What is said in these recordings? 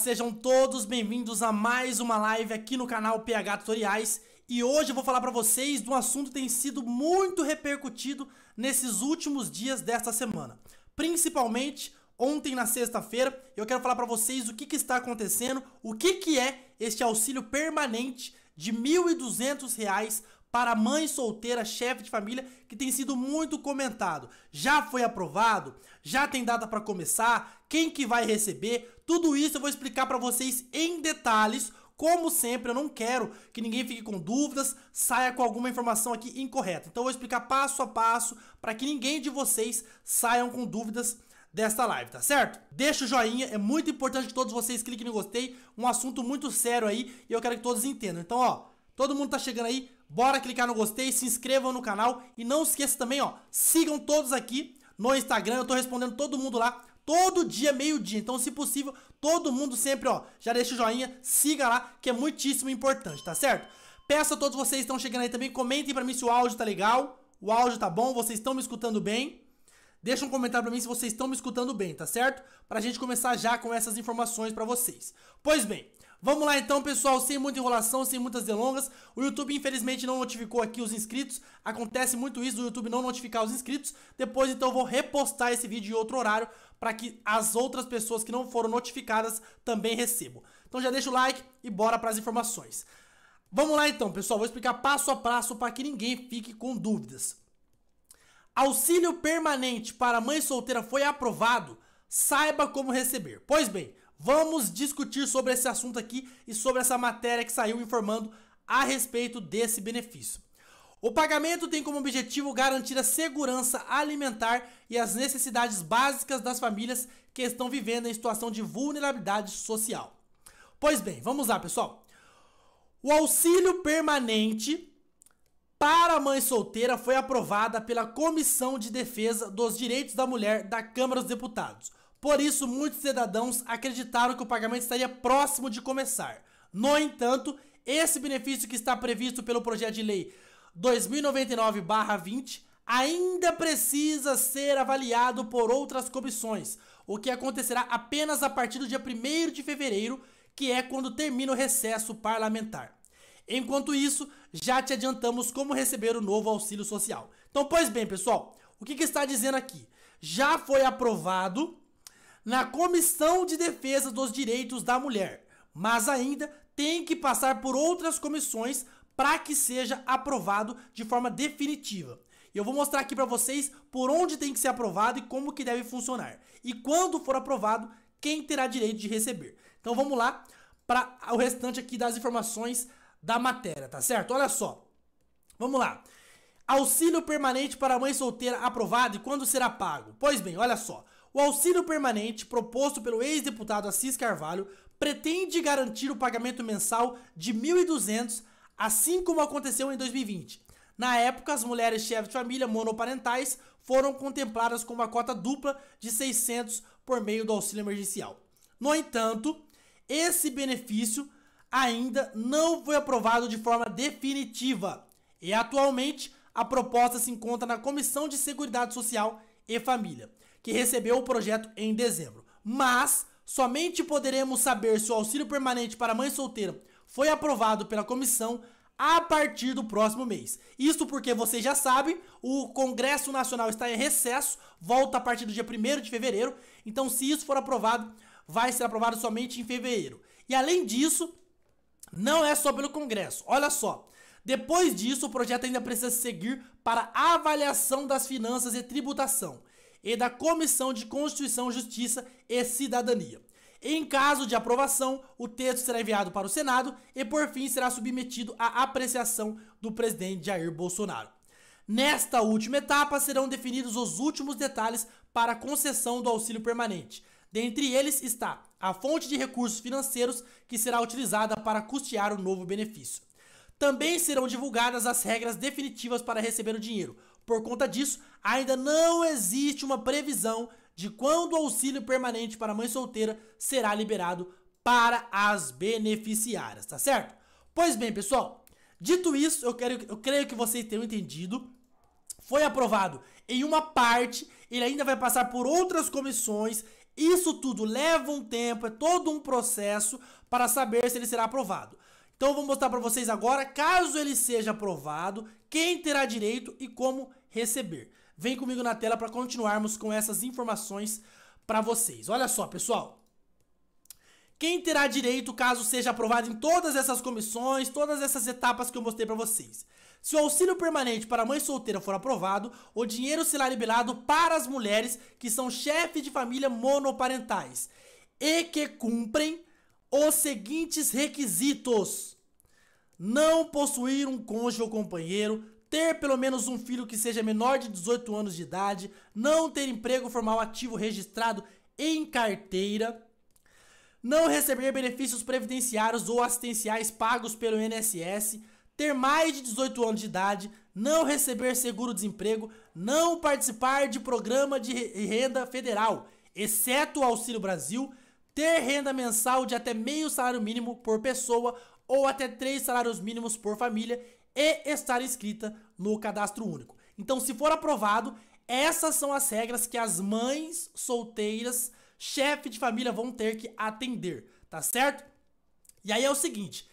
Sejam todos bem-vindos a mais uma live aqui no canal PH Tutoriais e hoje eu vou falar para vocês de um assunto que tem sido muito repercutido nesses últimos dias desta semana. Principalmente ontem na sexta-feira, eu quero falar para vocês o que, que, está acontecendo, o que, que é este auxílio permanente de R$ 1.200 para mãe solteira, chefe de família, que tem sido muito comentado. Já foi aprovado? Já tem data para começar? Quem que vai receber? Tudo isso eu vou explicar para vocês em detalhes. Como sempre, eu não quero que ninguém fique com dúvidas, saia com alguma informação aqui incorreta. Então eu vou explicar passo a passo para que ninguém de vocês saiam com dúvidas desta live, tá certo? Deixa o joinha, é muito importante que todos vocês cliquem no gostei, um assunto muito sério aí e eu quero que todos entendam. Então, ó, todo mundo tá chegando aí, Bora clicar no gostei, se inscrevam no canal e não esqueça também, ó, sigam todos aqui no Instagram, eu tô respondendo todo mundo lá, todo dia, meio-dia. Então, se possível, todo mundo sempre, ó, já deixa o joinha, siga lá, que é muitíssimo importante, tá certo? Peço a todos vocês que estão chegando aí também, comentem pra mim se o áudio tá legal, o áudio tá bom, vocês estão me escutando bem. Deixa um comentário pra mim se vocês estão me escutando bem, tá certo? Pra gente começar já com essas informações pra vocês. Pois bem, Vamos lá então, pessoal, sem muita enrolação, sem muitas delongas. O YouTube infelizmente não notificou aqui os inscritos. Acontece muito isso, o YouTube não notificar os inscritos. Depois então eu vou repostar esse vídeo em outro horário para que as outras pessoas que não foram notificadas também recebam. Então já deixa o like e bora para as informações. Vamos lá então, pessoal, vou explicar passo a passo para que ninguém fique com dúvidas. Auxílio permanente para mãe solteira foi aprovado, saiba como receber. Pois bem, Vamos discutir sobre esse assunto aqui e sobre essa matéria que saiu informando a respeito desse benefício. O pagamento tem como objetivo garantir a segurança alimentar e as necessidades básicas das famílias que estão vivendo em situação de vulnerabilidade social. Pois bem, vamos lá, pessoal. O auxílio permanente para a mãe solteira foi aprovada pela Comissão de Defesa dos Direitos da Mulher da Câmara dos Deputados. Por isso, muitos cidadãos acreditaram que o pagamento estaria próximo de começar. No entanto, esse benefício que está previsto pelo projeto de lei 2099-20 ainda precisa ser avaliado por outras comissões, o que acontecerá apenas a partir do dia 1 de fevereiro, que é quando termina o recesso parlamentar. Enquanto isso, já te adiantamos como receber o novo auxílio social. Então, pois bem, pessoal, o que, que está dizendo aqui? Já foi aprovado na Comissão de Defesa dos Direitos da Mulher, mas ainda tem que passar por outras comissões para que seja aprovado de forma definitiva. E eu vou mostrar aqui para vocês por onde tem que ser aprovado e como que deve funcionar. E quando for aprovado, quem terá direito de receber. Então vamos lá para o restante aqui das informações da matéria, tá certo? Olha só. Vamos lá. Auxílio permanente para mãe solteira aprovado e quando será pago? Pois bem, olha só. O auxílio permanente proposto pelo ex-deputado Assis Carvalho pretende garantir o pagamento mensal de 1.200, assim como aconteceu em 2020. Na época, as mulheres chefes de família monoparentais foram contempladas com uma cota dupla de 600 por meio do auxílio emergencial. No entanto, esse benefício ainda não foi aprovado de forma definitiva e atualmente a proposta se encontra na Comissão de Seguridade Social e Família que recebeu o projeto em dezembro. Mas somente poderemos saber se o auxílio permanente para mãe solteira foi aprovado pela comissão a partir do próximo mês. Isso porque vocês já sabem, o Congresso Nacional está em recesso, volta a partir do dia 1 de fevereiro. Então, se isso for aprovado, vai ser aprovado somente em fevereiro. E além disso, não é só pelo Congresso. Olha só. Depois disso, o projeto ainda precisa seguir para avaliação das finanças e tributação e da Comissão de Constituição, Justiça e Cidadania. Em caso de aprovação, o texto será enviado para o Senado e, por fim, será submetido à apreciação do presidente Jair Bolsonaro. Nesta última etapa, serão definidos os últimos detalhes para a concessão do auxílio permanente. Dentre eles está a fonte de recursos financeiros que será utilizada para custear o novo benefício também serão divulgadas as regras definitivas para receber o dinheiro. Por conta disso, ainda não existe uma previsão de quando o auxílio permanente para mãe solteira será liberado para as beneficiárias, tá certo? Pois bem, pessoal, dito isso, eu, quero, eu creio que vocês tenham entendido. Foi aprovado em uma parte, ele ainda vai passar por outras comissões. Isso tudo leva um tempo, é todo um processo para saber se ele será aprovado. Então eu vou mostrar para vocês agora, caso ele seja aprovado, quem terá direito e como receber. Vem comigo na tela para continuarmos com essas informações para vocês. Olha só, pessoal. Quem terá direito caso seja aprovado em todas essas comissões, todas essas etapas que eu mostrei para vocês? Se o auxílio permanente para mãe solteira for aprovado, o dinheiro será liberado para as mulheres que são chefes de família monoparentais e que cumprem os seguintes requisitos: não possuir um cônjuge ou companheiro, ter pelo menos um filho que seja menor de 18 anos de idade, não ter emprego formal ativo registrado em carteira, não receber benefícios previdenciários ou assistenciais pagos pelo INSS, ter mais de 18 anos de idade, não receber seguro-desemprego, não participar de programa de renda federal, exceto o Auxílio Brasil ter renda mensal de até meio salário mínimo por pessoa ou até três salários mínimos por família e estar inscrita no cadastro único. Então, se for aprovado, essas são as regras que as mães solteiras, chefe de família vão ter que atender, tá certo? E aí é o seguinte,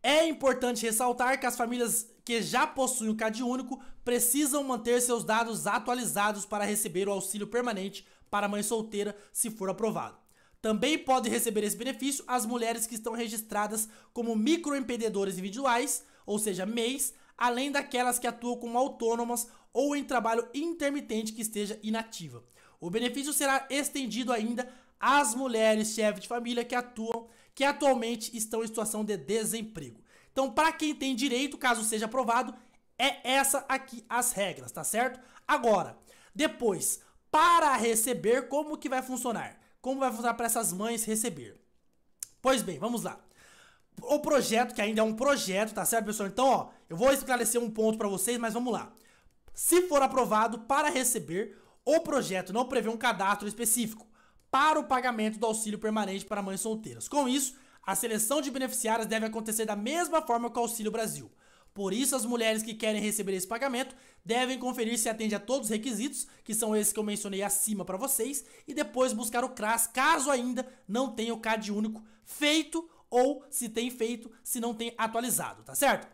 é importante ressaltar que as famílias que já possuem o CAD único precisam manter seus dados atualizados para receber o auxílio permanente para mãe solteira se for aprovado. Também podem receber esse benefício as mulheres que estão registradas como microempreendedoras individuais, ou seja, MEIs, além daquelas que atuam como autônomas ou em trabalho intermitente que esteja inativa. O benefício será estendido ainda às mulheres chefes de família que atuam, que atualmente estão em situação de desemprego. Então, para quem tem direito, caso seja aprovado, é essa aqui as regras, tá certo? Agora, depois, para receber, como que vai funcionar? como vai funcionar para essas mães receber. Pois bem, vamos lá. O projeto, que ainda é um projeto, tá certo, pessoal? Então, ó, eu vou esclarecer um ponto para vocês, mas vamos lá. Se for aprovado para receber, o projeto não prevê um cadastro específico para o pagamento do auxílio permanente para mães solteiras. Com isso, a seleção de beneficiárias deve acontecer da mesma forma que o Auxílio Brasil. Por isso, as mulheres que querem receber esse pagamento devem conferir se atende a todos os requisitos, que são esses que eu mencionei acima para vocês, e depois buscar o CRAS, caso ainda não tenha o CAD único feito ou se tem feito, se não tem atualizado, tá certo?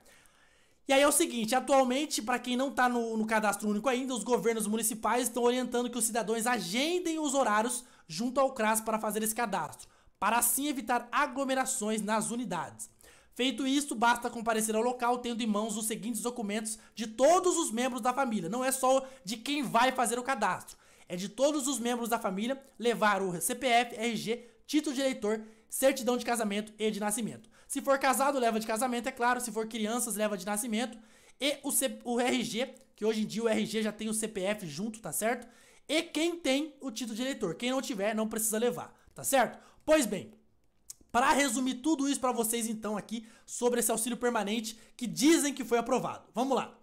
E aí é o seguinte, atualmente, para quem não está no, no, cadastro único ainda, os governos municipais estão orientando que os cidadãos agendem os horários junto ao CRAS para fazer esse cadastro, para assim evitar aglomerações nas unidades. Feito isso, basta comparecer ao local tendo em mãos os seguintes documentos de todos os membros da família. Não é só de quem vai fazer o cadastro. É de todos os membros da família levar o CPF, RG, título de eleitor, certidão de casamento e de nascimento. Se for casado, leva de casamento, é claro. Se for crianças, leva de nascimento. E o, C o RG, que hoje em dia o RG já tem o CPF junto, tá certo? E quem tem o título de eleitor. Quem não tiver, não precisa levar, tá certo? Pois bem. Para resumir tudo isso para vocês então aqui sobre esse auxílio permanente que dizem que foi aprovado. Vamos lá.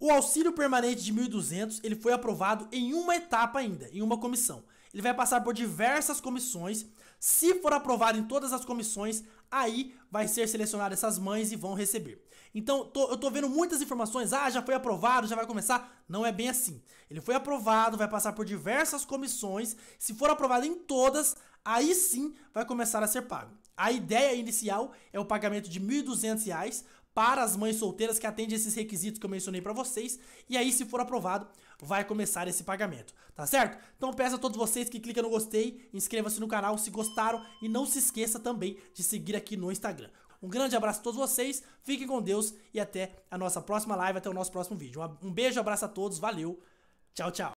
O auxílio permanente de 1.200 ele foi aprovado em uma etapa ainda, em uma comissão. Ele vai passar por diversas comissões. Se for aprovado em todas as comissões, aí vai ser selecionado essas mães e vão receber. Então tô, eu tô vendo muitas informações. Ah, já foi aprovado, já vai começar. Não é bem assim. Ele foi aprovado, vai passar por diversas comissões. Se for aprovado em todas, aí sim vai começar a ser pago. A ideia inicial é o pagamento de R$ 1.200 para as mães solteiras que atendem esses requisitos que eu mencionei para vocês. E aí, se for aprovado, vai começar esse pagamento, tá certo? Então peço a todos vocês que cliquem no gostei, inscreva-se no canal se gostaram e não se esqueça também de seguir aqui no Instagram. Um grande abraço a todos vocês, fiquem com Deus e até a nossa próxima live, até o nosso próximo vídeo. Um beijo, abraço a todos, valeu, tchau, tchau.